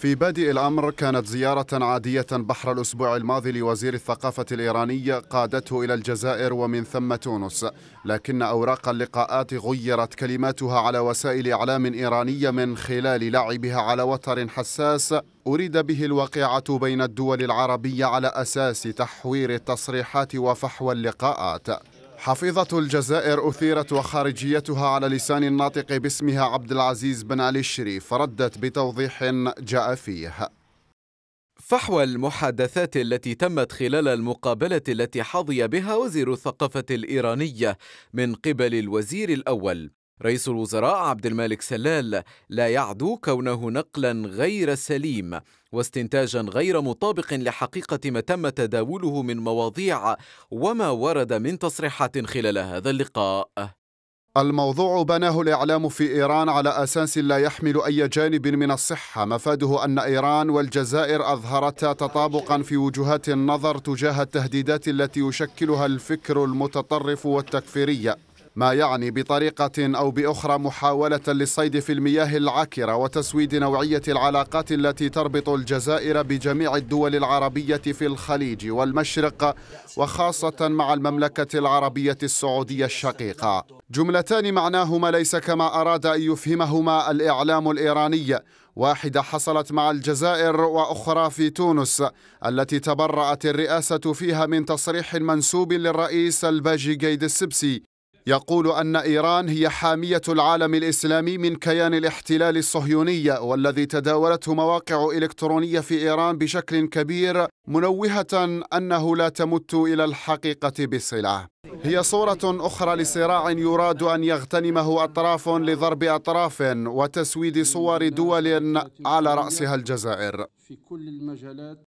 في بادئ الأمر كانت زيارة عادية بحر الأسبوع الماضي لوزير الثقافة الإيراني قادته إلى الجزائر ومن ثم تونس لكن أوراق اللقاءات غيرت كلماتها على وسائل إعلام إيرانية من خلال لعبها على وتر حساس أريد به الواقعة بين الدول العربية على أساس تحوير التصريحات وفحوى اللقاءات حفيظة الجزائر أثيرت وخارجيتها على لسان الناطق باسمها عبد العزيز بن علي الشريف فردت بتوضيح جاء فيه فحوى المحادثات التي تمت خلال المقابلة التي حظي بها وزير الثقافة الإيرانية من قبل الوزير الأول رئيس الوزراء عبد الملك سلال لا يعدو كونه نقلا غير سليم واستنتاجا غير مطابق لحقيقه ما تم تداوله من مواضيع وما ورد من تصريحات خلال هذا اللقاء الموضوع بناه الإعلام في إيران على أساس لا يحمل أي جانب من الصحة مفاده أن إيران والجزائر أظهرتا تطابقا في وجهات النظر تجاه التهديدات التي يشكلها الفكر المتطرف والتكفيريه ما يعني بطريقة أو بأخرى محاولة للصيد في المياه العكرة وتسويد نوعية العلاقات التي تربط الجزائر بجميع الدول العربية في الخليج والمشرق وخاصة مع المملكة العربية السعودية الشقيقة جملتان معناهما ليس كما أراد أن يفهمهما الإعلام الإيراني واحدة حصلت مع الجزائر وأخرى في تونس التي تبرأت الرئاسة فيها من تصريح منسوب للرئيس الباجي جيد السبسي يقول أن إيران هي حامية العالم الإسلامي من كيان الاحتلال الصهيوني والذي تداولته مواقع إلكترونية في إيران بشكل كبير منوهة أنه لا تمت إلى الحقيقة بصلة هي صورة أخرى لصراع يراد أن يغتنمه أطراف لضرب أطراف وتسويد صور دول على رأسها الجزائر